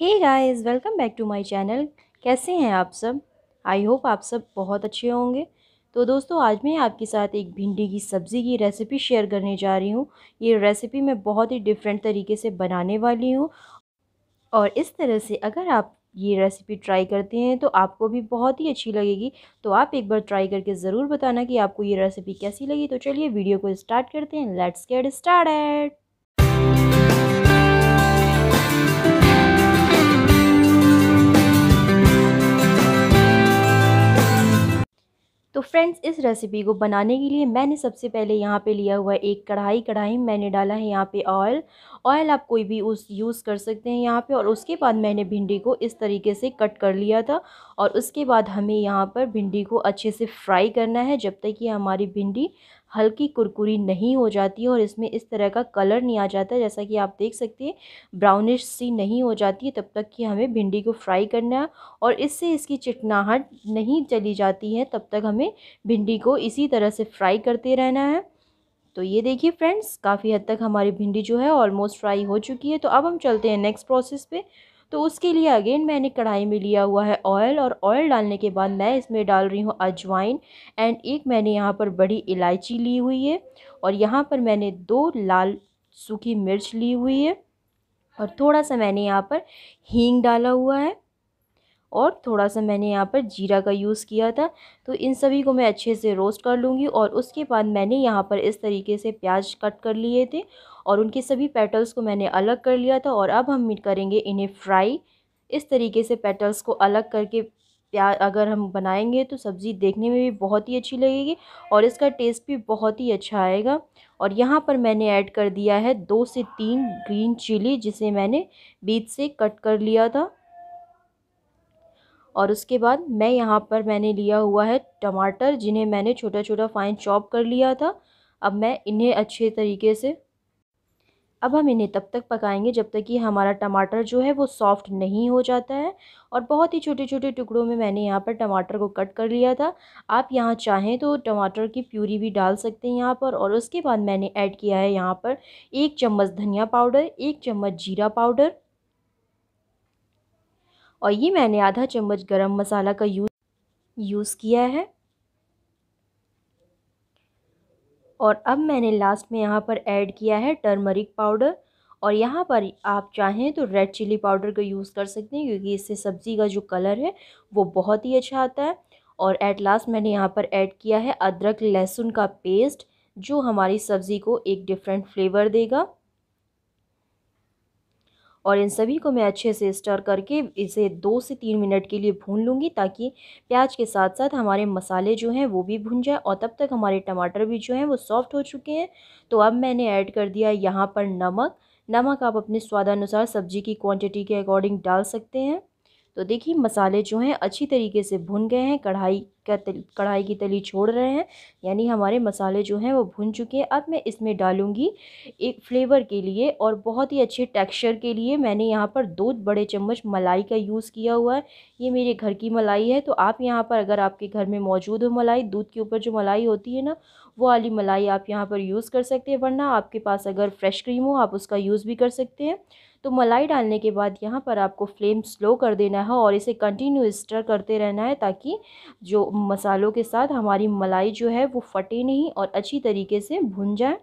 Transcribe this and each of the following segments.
hey guys welcome back to my channel कैसे हैं आप सब आई होप आप सब बहुत अच्छे होंगे तो दोस्तों आज मैं आपके साथ एक भिंडी की सब्ज़ी की रेसिपी शेयर करने जा रही हूँ ये रेसिपी मैं बहुत ही डिफरेंट तरीके से बनाने वाली हूँ और इस तरह से अगर आप ये रेसिपी ट्राई करते हैं तो आपको भी बहुत ही अच्छी लगेगी तो आप एक बार ट्राई करके ज़रूर बताना कि आपको ये रेसिपी कैसी लगी तो चलिए वीडियो को स्टार्ट करते हैं लेट्स गेट स्टार्ट फ्रेंड्स इस रेसिपी को बनाने के लिए मैंने सबसे पहले यहाँ पे लिया हुआ एक कढ़ाई कढ़ाई में मैंने डाला है यहाँ पे ऑयल ऑयल आप कोई भी उस यूज़ कर सकते हैं यहाँ पे और उसके बाद मैंने भिंडी को इस तरीके से कट कर लिया था और उसके बाद हमें यहाँ पर भिंडी को अच्छे से फ्राई करना है जब तक कि हमारी भिंडी हल्की कुरकुरी नहीं हो जाती और इसमें इस तरह का कलर नहीं आ जाता जैसा कि आप देख सकते हैं ब्राउनिश सी नहीं हो जाती है तब तक कि हमें भिंडी को फ्राई करना है और इससे इसकी चिटनाहट नहीं चली जाती है तब तक हमें भिंडी को इसी तरह से फ्राई करते रहना है तो ये देखिए फ्रेंड्स काफ़ी हद तक हमारी भिंडी जो है ऑलमोस्ट फ्राई हो चुकी है तो अब हम चलते हैं नेक्स्ट प्रोसेस पे तो उसके लिए अगेन मैंने कढ़ाई में लिया हुआ है ऑयल और ऑयल डालने के बाद मैं इसमें डाल रही हूँ अजवाइन एंड एक मैंने यहाँ पर बड़ी इलायची ली हुई है और यहाँ पर मैंने दो लाल सूखी मिर्च ली हुई है और थोड़ा सा मैंने यहाँ पर हींग डाला हुआ है और थोड़ा सा मैंने यहाँ पर जीरा का यूज़ किया था तो इन सभी को मैं अच्छे से रोस्ट कर लूँगी और उसके बाद मैंने यहाँ पर इस तरीके से प्याज कट कर लिए थे और उनके सभी पेटल्स को मैंने अलग कर लिया था और अब हम करेंगे इन्हें फ्राई इस तरीके से पेटल्स को अलग करके प्याज अगर हम बनाएंगे तो सब्ज़ी देखने में भी बहुत ही अच्छी लगेगी और इसका टेस्ट भी बहुत ही अच्छा आएगा और यहाँ पर मैंने ऐड कर दिया है दो से तीन ग्रीन चिली जिसे मैंने बीच से कट कर लिया था और उसके बाद मैं यहाँ पर मैंने लिया हुआ है टमाटर जिन्हें मैंने छोटा छोटा फाइन चॉप कर लिया था अब मैं इन्हें अच्छे तरीके से अब हम इन्हें तब तक पकाएंगे जब तक कि हमारा टमाटर जो है वो सॉफ्ट नहीं हो जाता है और बहुत ही छोटे छोटे टुकड़ों में मैंने यहाँ पर टमाटर को कट कर लिया था आप यहाँ चाहें तो टमाटर की प्यूरी भी डाल सकते हैं यहाँ पर और उसके बाद मैंने ऐड किया है यहाँ पर एक चम्मच धनिया पाउडर एक चम्मच जीरा पाउडर और ये मैंने आधा चम्मच गरम मसाला का यूज यूज़ किया है और अब मैंने लास्ट में यहाँ पर ऐड किया है टर्मरिक पाउडर और यहाँ पर आप चाहें तो रेड चिली पाउडर का यूज़ कर सकते हैं क्योंकि इससे सब्ज़ी का जो कलर है वो बहुत ही अच्छा आता है और एट लास्ट मैंने यहाँ पर ऐड किया है अदरक लहसुन का पेस्ट जो हमारी सब्ज़ी को एक डिफरेंट फ्लेवर देगा और इन सभी को मैं अच्छे से स्टर करके इसे दो से तीन मिनट के लिए भून लूँगी ताकि प्याज के साथ साथ हमारे मसाले जो हैं वो भी भुन जाए और तब तक हमारे टमाटर भी जो हैं वो सॉफ्ट हो चुके हैं तो अब मैंने ऐड कर दिया यहाँ पर नमक नमक आप अपने स्वादानुसार सब्जी की क्वांटिटी के अकॉर्डिंग डाल सकते हैं तो देखिए मसाले जो हैं अच्छी तरीके से भुन गए हैं कढ़ाई का कढ़ाई की तली छोड़ रहे हैं यानी हमारे मसाले जो हैं वो भुन चुके हैं अब मैं इसमें डालूँगी एक फ्लेवर के लिए और बहुत ही अच्छे टेक्सचर के लिए मैंने यहाँ पर दो बड़े चम्मच मलाई का यूज़ किया हुआ है ये मेरे घर की मलाई है तो आप यहाँ पर अगर आपके घर में मौजूद हो मलाई दूध के ऊपर जो मलाई होती है ना वो वाली मलाई आप यहाँ पर यूज़ कर सकते हैं वरना आपके पास अगर फ्रेश क्रीम हो आप उसका यूज़ भी कर सकते हैं तो मलाई डालने के बाद यहाँ पर आपको फ्लेम स्लो कर देना है और इसे कंटिन्यू स्टर करते रहना है ताकि जो मसालों के साथ हमारी मलाई जो है वो फटे नहीं और अच्छी तरीके से भुन जाए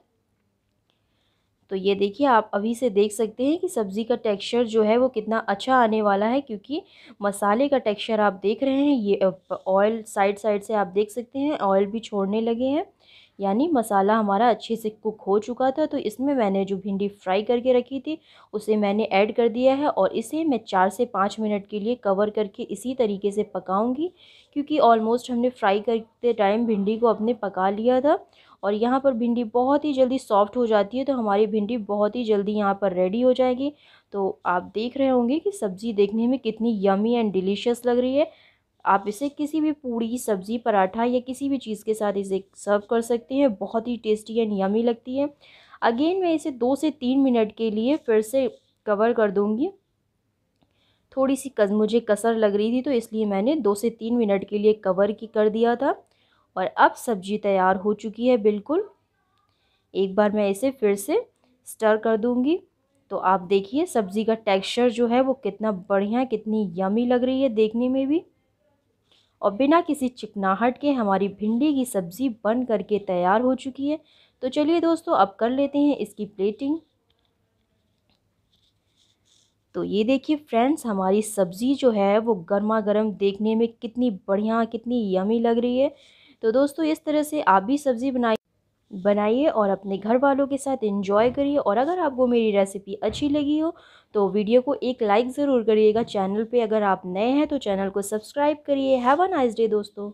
तो ये देखिए आप अभी से देख सकते हैं कि सब्ज़ी का टेक्सचर जो है वो कितना अच्छा आने वाला है क्योंकि मसाले का टेक्सचर आप देख रहे हैं ये ऑयल साइड साइड से आप देख सकते हैं ऑयल भी छोड़ने लगे हैं यानी मसाला हमारा अच्छे से कुक हो चुका था तो इसमें मैंने जो भिंडी फ्राई करके रखी थी उसे मैंने ऐड कर दिया है और इसे मैं चार से पाँच मिनट के लिए कवर करके इसी तरीके से पकाऊंगी क्योंकि ऑलमोस्ट हमने फ्राई करते टाइम भिंडी को अपने पका लिया था और यहाँ पर भिंडी बहुत ही जल्दी सॉफ्ट हो जाती है तो हमारी भिंडी बहुत ही जल्दी यहाँ पर रेडी हो जाएगी तो आप देख रहे होंगे कि सब्ज़ी देखने में कितनी यमी एंड डिलीशियस लग रही है आप इसे किसी भी पूड़ी सब्ज़ी पराठा या किसी भी चीज़ के साथ इसे सर्व कर सकते हैं बहुत ही टेस्टी एंड यमी लगती है अगेन मैं इसे दो से तीन मिनट के लिए फिर से कवर कर दूँगी थोड़ी सी कस मुझे कसर लग रही थी तो इसलिए मैंने दो से तीन मिनट के लिए कवर की कर दिया था और अब सब्ज़ी तैयार हो चुकी है बिल्कुल एक बार मैं इसे फिर से स्टर कर दूँगी तो आप देखिए सब्ज़ी का टेक्सचर जो है वो कितना बढ़िया कितनी यमी लग रही है देखने में भी और बिना किसी चिकनाहट के हमारी भिंडी की सब्ज़ी बन करके तैयार हो चुकी है तो चलिए दोस्तों अब कर लेते हैं इसकी प्लेटिंग तो ये देखिए फ्रेंड्स हमारी सब्ज़ी जो है वो गर्मा गर्म देखने में कितनी बढ़िया कितनी यमी लग रही है तो दोस्तों इस तरह से आप भी सब्ज़ी बनाइए बनाइए और अपने घर वालों के साथ इन्जॉय करिए और अगर आपको मेरी रेसिपी अच्छी लगी हो तो वीडियो को एक लाइक ज़रूर करिएगा चैनल पे अगर आप नए हैं तो चैनल को सब्सक्राइब करिए हैव अ नाइस डे दोस्तों